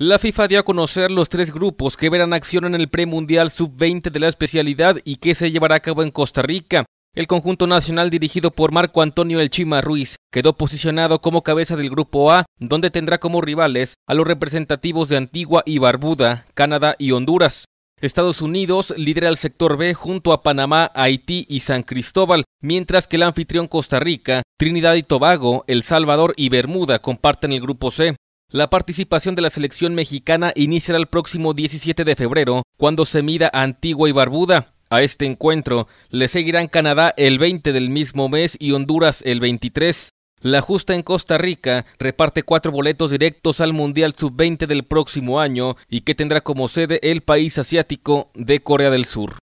La FIFA dio a conocer los tres grupos que verán acción en el premundial sub-20 de la especialidad y que se llevará a cabo en Costa Rica. El conjunto nacional dirigido por Marco Antonio El Chima Ruiz quedó posicionado como cabeza del grupo A, donde tendrá como rivales a los representativos de Antigua y Barbuda, Canadá y Honduras. Estados Unidos lidera el sector B junto a Panamá, Haití y San Cristóbal, mientras que el anfitrión Costa Rica, Trinidad y Tobago, El Salvador y Bermuda comparten el grupo C. La participación de la selección mexicana iniciará el próximo 17 de febrero, cuando se mida a Antigua y Barbuda. A este encuentro le seguirán Canadá el 20 del mismo mes y Honduras el 23. La justa en Costa Rica reparte cuatro boletos directos al Mundial Sub-20 del próximo año y que tendrá como sede el país asiático de Corea del Sur.